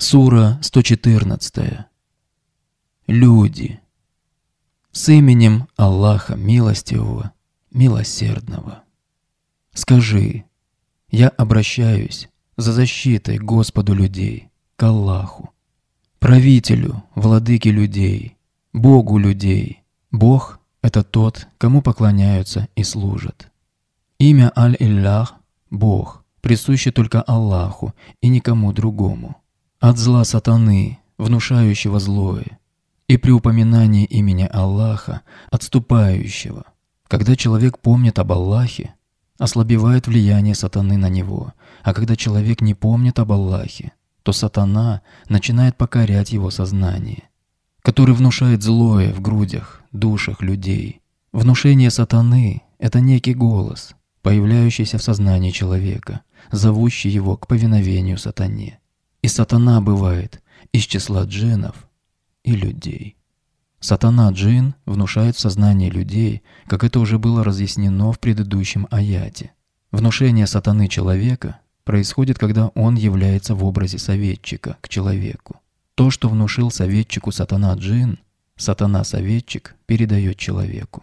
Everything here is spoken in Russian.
Сура 114. Люди. С именем Аллаха Милостивого, Милосердного. Скажи, я обращаюсь за защитой Господу людей, к Аллаху, правителю, владыке людей, Богу людей. Бог – это тот, кому поклоняются и служат. Имя Аль-Иллах – Бог, присуще только Аллаху и никому другому от зла сатаны, внушающего злое, и при упоминании имени Аллаха, отступающего. Когда человек помнит об Аллахе, ослабевает влияние сатаны на него, а когда человек не помнит об Аллахе, то сатана начинает покорять его сознание, который внушает злое в грудях, душах людей. Внушение сатаны – это некий голос, появляющийся в сознании человека, зовущий его к повиновению сатане. И сатана бывает из числа джинов и людей. Сатана джин внушает в сознание людей, как это уже было разъяснено в предыдущем аяте. Внушение сатаны человека происходит, когда он является в образе советчика к человеку. То, что внушил советчику сатана джин, сатана-советчик передает человеку.